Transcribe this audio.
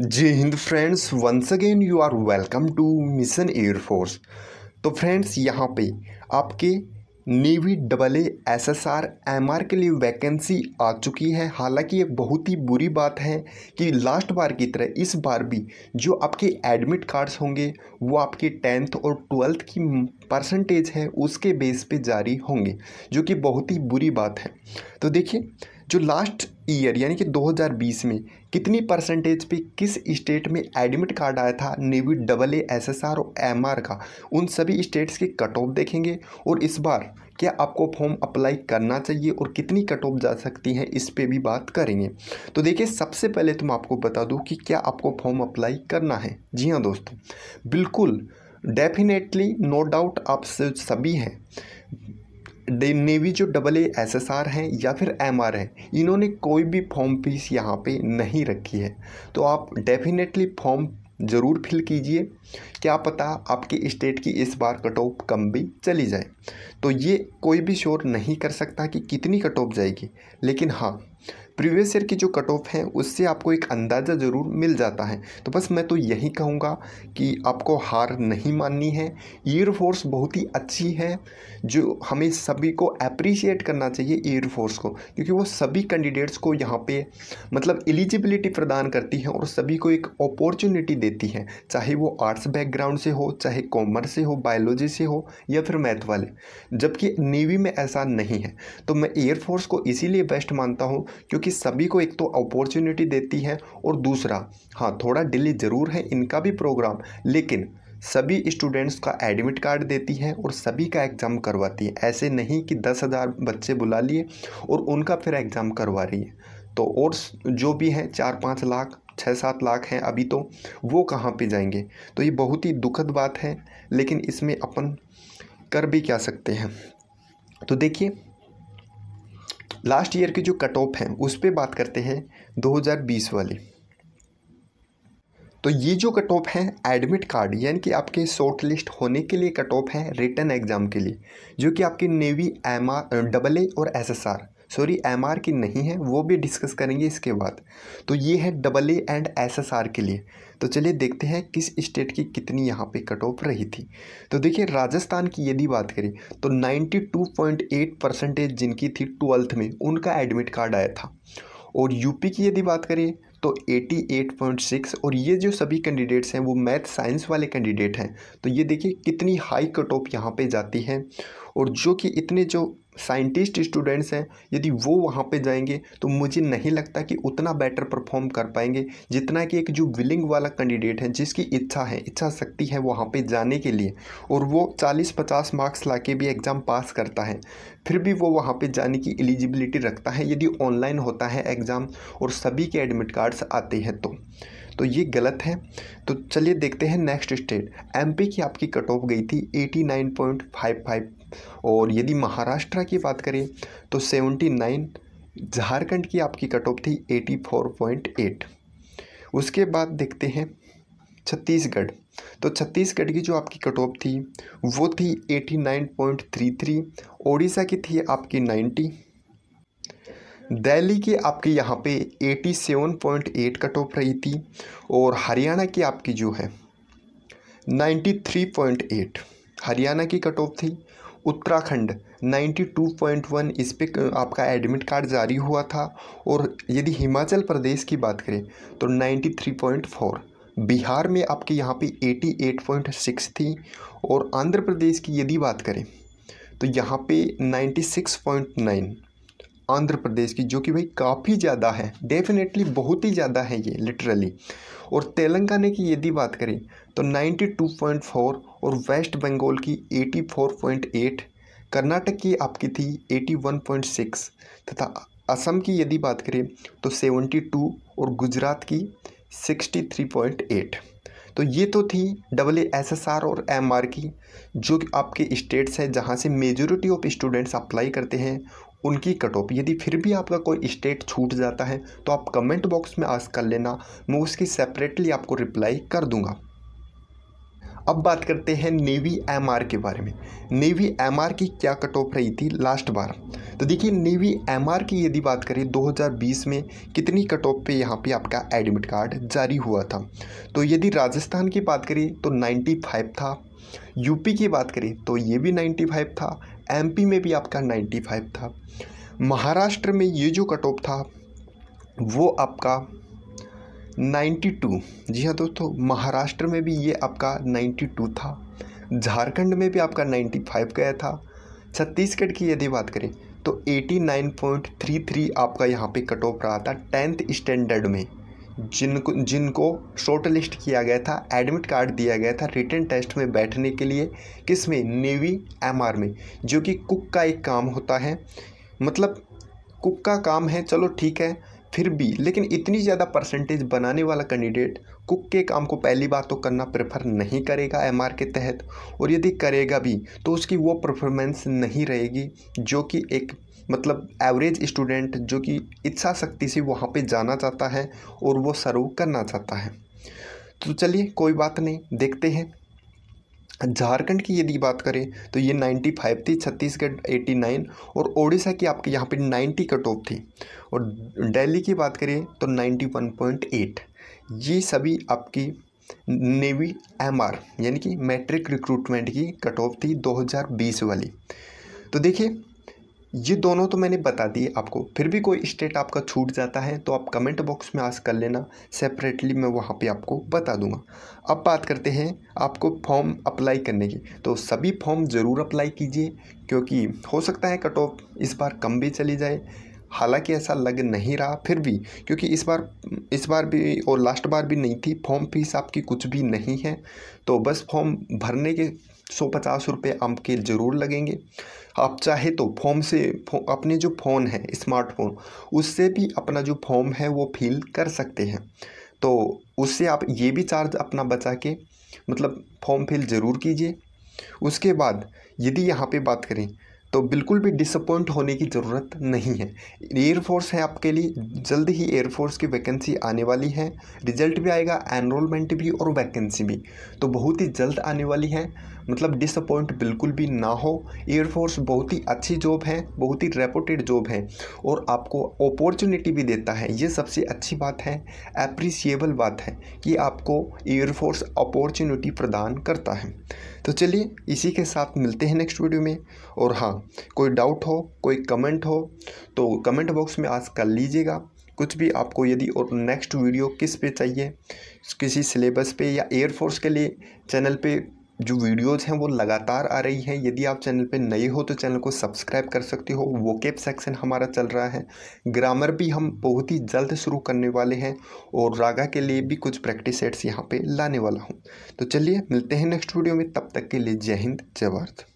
ji Hind friends once again you are welcome to mission air force तो friends यहाँ पे आपके navy double A S S R M R के लिए vacancy आ चुकी है हालांकि ये बहुत ही बुरी बात है कि लास्ट बार की तरह इस बार भी जो आपके एडमिट कार्ड्स होंगे वो आपके टेंथ और ट्वेल्थ की परसेंटेज है उसके बेस पे जारी होंगे जो कि बहुत ही बुरी बात है तो देखिए जो लास्ट ईयर यानी कि 2020 में कितनी परसेंटेज पे किस स्टेट में एडमिट कार्ड आया था navy double A S S R और एम आर का उन सभी स्टेट्स के कट ऑफ देखेंगे और इस बार क्या आपको फॉर्म अप्लाई करना चाहिए और कितनी कट ऑफ जा सकती है इस पर भी बात करेंगे तो देखिए सबसे पहले तो मैं आपको बता दूँ कि क्या आपको फॉर्म अप्लाई करना है जी हाँ दोस्तों बिल्कुल डेफिनेटली नो डाउट आप सभी हैं नेवी जो double A S S R हैं या फिर एम आर हैं इन्होंने कोई भी फॉर्म फीस यहाँ पे नहीं रखी है तो आप डेफिनेटली फॉर्म ज़रूर फिल कीजिए क्या पता आपके स्टेट की इस बार कट ऑफ कम भी चली जाए तो ये कोई भी शोर नहीं कर सकता कि कितनी कट ऑफ जाएगी लेकिन हाँ प्रीवियस ईयर की जो कट ऑफ है उससे आपको एक अंदाज़ा ज़रूर मिल जाता है तो बस मैं तो यही कहूँगा कि आपको हार नहीं माननी है एयरफोर्स बहुत ही अच्छी है जो हमें सभी को अप्रिशिएट करना चाहिए एयरफोर्स को क्योंकि वो सभी कैंडिडेट्स को यहाँ पे मतलब एलिजिबिलिटी प्रदान करती है और सभी को एक अपॉर्चुनिटी देती है चाहे वो आर्ट्स बैकग्राउंड से हो चाहे कॉमर्स से हो बायोलॉजी से हो या फिर मैथ वाले जबकि नेवी में ऐसा नहीं है तो मैं एयरफोर्स को इसीलिए बेस्ट मानता हूँ क्योंकि कि सभी को एक तो अपॉर्चुनिटी देती है और दूसरा हाँ थोड़ा डिले ज़रूर है इनका भी प्रोग्राम लेकिन सभी स्टूडेंट्स का एडमिट कार्ड देती है और सभी का एग्ज़ाम करवाती है ऐसे नहीं कि दस हज़ार बच्चे बुला लिए और उनका फिर एग्ज़ाम करवा रही है तो और जो भी हैं चार पाँच लाख छः सात लाख हैं अभी तो वो कहाँ पे जाएंगे तो ये बहुत ही दुखद बात है लेकिन इसमें अपन कर भी क्या सकते हैं तो देखिए लास्ट ईयर के जो कट ऑफ हैं उस पर बात करते हैं 2020 वाले तो ये जो कट ऑफ हैं एडमिट कार्ड यानी कि आपके शॉर्ट लिस्ट होने के लिए कट ऑफ हैं रिटर्न एग्ज़ाम के लिए जो कि आपकी navy M R double A और S S R sorry M R की नहीं है वो भी डिस्कस करेंगे इसके बाद तो ये है double A and S S R के लिए तो चलिए देखते हैं किस स्टेट की कितनी यहाँ पे कट ऑफ रही थी तो देखिए राजस्थान की यदि बात करें तो 92.8 परसेंटेज जिनकी थी ट्वेल्थ में उनका एडमिट कार्ड आया था और यूपी की यदि बात करें तो 88.6 और ये जो सभी कैंडिडेट्स हैं वो मैथ साइंस वाले कैंडिडेट हैं तो ये देखिए कितनी हाई कट ऑफ यहाँ पे जाती है और जो कि इतने जो साइंटिस्ट स्टूडेंट्स हैं यदि वो वहाँ पे जाएंगे तो मुझे नहीं लगता कि उतना बेटर परफॉर्म कर पाएंगे जितना कि एक जो विलिंग वाला कैंडिडेट है जिसकी इच्छा है इच्छा शक्ति है वहाँ पे जाने के लिए और वो 40-50 मार्क्स ला के भी एग्ज़ाम पास करता है फिर भी वो वहाँ पे जाने की एलिजिबिलिटी रखता है यदि ऑनलाइन होता है एग्ज़ाम और सभी के एडमिट कार्ड्स आते हैं तो तो ये गलत है तो चलिए देखते हैं नेक्स्ट स्टेट एमपी की आपकी कट ऑफ गई थी 89.55 और यदि महाराष्ट्र की बात करें तो सेवेंटी नाइन झारखंड की आपकी कट ऑफ थी एटी फोर पॉइंट एट उसके बाद देखते हैं छत्तीसगढ़ तो छत्तीसगढ़ की जो आपकी कट ऑफ थी वो थी eighty nine point three three Odisha की थी आपकी नाइन्टी दिल्ली की आपकी यहाँ पे eighty seven point eight cut off रही थी और हरियाणा की आपकी जो है ninety three point eight Haryana की कट ऑफ थी उत्तराखंड 92.1 इस पर आपका एडमिट कार्ड जारी हुआ था और यदि हिमाचल प्रदेश की बात करें तो 93.4 बिहार में आपके यहाँ पे 88.6 थी और आंध्र प्रदेश की यदि बात करें तो यहाँ पे 96.9 आंध्र प्रदेश की जो कि भाई काफ़ी ज़्यादा है डेफिनेटली बहुत ही ज़्यादा है ये लिटरली और तेलंगाना की यदि बात करें तो 92.4 और वेस्ट बंगाल की 84.8 कर्नाटक की आपकी थी 81.6 तथा असम की यदि बात करें तो 72 और गुजरात की 63.8 तो ये तो थी डबल एस एस आर और एम आर की जो कि आपके स्टेट्स हैं जहाँ से मेजोरिटी ऑफ स्टूडेंट्स अप्लाई करते हैं उनकी कट ऑफ यदि फिर भी आपका कोई स्टेट छूट जाता है तो आप कमेंट बॉक्स में आस्क कर लेना मैं उसकी सेपरेटली आपको रिप्लाई कर दूंगा अब बात करते हैं नेवी एम के बारे में नेवी एम की क्या कट ऑफ रही थी लास्ट बार तो देखिए नेवी एम की यदि बात करें 2020 में कितनी कट ऑफ पे यहाँ पे आपका एडमिट कार्ड जारी हुआ था तो यदि राजस्थान की बात करें तो 95 था यूपी की बात करें तो ये भी 95 था एमपी में भी आपका 95 था महाराष्ट्र में ये जो कट ऑफ था वो आपका 92 जी हाँ दोस्तों महाराष्ट्र में भी ये आपका 92 था झारखंड में भी आपका 95 गया था छत्तीसगढ़ की यदि बात करें तो 89.33 आपका यहाँ पे कट ऑफ रहा था टेंथ स्टैंडर्ड में जिनको जिनको शॉर्ट लिस्ट किया गया था एडमिट कार्ड दिया गया था रिटर्न टेस्ट में बैठने के लिए किस में नेवी एमआर में जो कि कुक का एक काम होता है मतलब कुक का काम है चलो ठीक है फिर भी लेकिन इतनी ज़्यादा परसेंटेज बनाने वाला कैंडिडेट कुक के काम को पहली बार तो करना प्रेफर नहीं करेगा एम के तहत और यदि करेगा भी तो उसकी वो परफॉर्मेंस नहीं रहेगी जो कि एक मतलब एवरेज स्टूडेंट जो कि इच्छा शक्ति से वहाँ पे जाना चाहता है और वो सर्व करना चाहता है तो चलिए कोई बात नहीं देखते हैं झारखंड की यदि बात करें तो ये 95 थी छत्तीसगढ़ 89 और ओडिशा की आपके यहाँ पे 90 कट ऑफ थी और दिल्ली की बात करें तो 91.8 ये सभी आपकी नेवी एमआर यानी कि मैट्रिक रिक्रूटमेंट की कट ऑफ थी 2020 वाली तो देखिए ये दोनों तो मैंने बता दिए आपको फिर भी कोई स्टेट आपका छूट जाता है तो आप कमेंट बॉक्स में आज कर लेना सेपरेटली मैं वहाँ पे आपको बता दूंगा अब बात करते हैं आपको फॉर्म अप्लाई करने की तो सभी फॉर्म ज़रूर अप्लाई कीजिए क्योंकि हो सकता है कट ऑफ इस बार कम भी चली जाए हालांकि ऐसा लग नहीं रहा फिर भी क्योंकि इस बार इस बार भी और लास्ट बार भी नहीं थी फॉर्म फीस आपकी कुछ भी नहीं है तो बस फॉर्म भरने के सौ पचास रुपये आपके ज़रूर लगेंगे आप चाहे तो फॉर्म से फो, अपने जो फ़ोन है स्मार्टफोन उससे भी अपना जो फॉर्म है वो फिल कर सकते हैं तो उससे आप ये भी चार्ज अपना बचा के मतलब फॉर्म फिल ज़रूर कीजिए उसके बाद यदि यहाँ पे बात करें तो बिल्कुल भी डिसअपॉइंट होने की ज़रूरत नहीं है एयरफोर्स है आपके लिए जल्द ही एयरफोर्स की वैकेंसी आने वाली है रिजल्ट भी आएगा एनरोलमेंट भी और वैकेंसी भी तो बहुत ही जल्द आने वाली है मतलब डिसअपॉइंट बिल्कुल भी ना हो एयरफोर्स बहुत ही अच्छी जॉब है बहुत ही रेपोटेड जॉब है और आपको अपॉर्चुनिटी भी देता है ये सबसे अच्छी बात है अप्रिसिएबल बात है कि आपको एयरफोर्स अपॉर्चुनिटी प्रदान करता है तो चलिए इसी के साथ मिलते हैं नेक्स्ट वीडियो में और हाँ कोई डाउट हो कोई कमेंट हो तो कमेंट बॉक्स में आज कर लीजिएगा कुछ भी आपको यदि और नेक्स्ट वीडियो किस पे चाहिए किसी सिलेबस पे या एयरफोर्स के लिए चैनल पे जो वीडियोज़ हैं वो लगातार आ रही हैं यदि आप चैनल पे नए हो तो चैनल को सब्सक्राइब कर सकते हो वोकेब सेक्शन हमारा चल रहा है ग्रामर भी हम बहुत ही जल्द शुरू करने वाले हैं और रागा के लिए भी कुछ प्रैक्टिस सेट्स यहाँ पे लाने वाला हूँ तो चलिए मिलते हैं नेक्स्ट वीडियो में तब तक के लिए जय हिंद जय भारत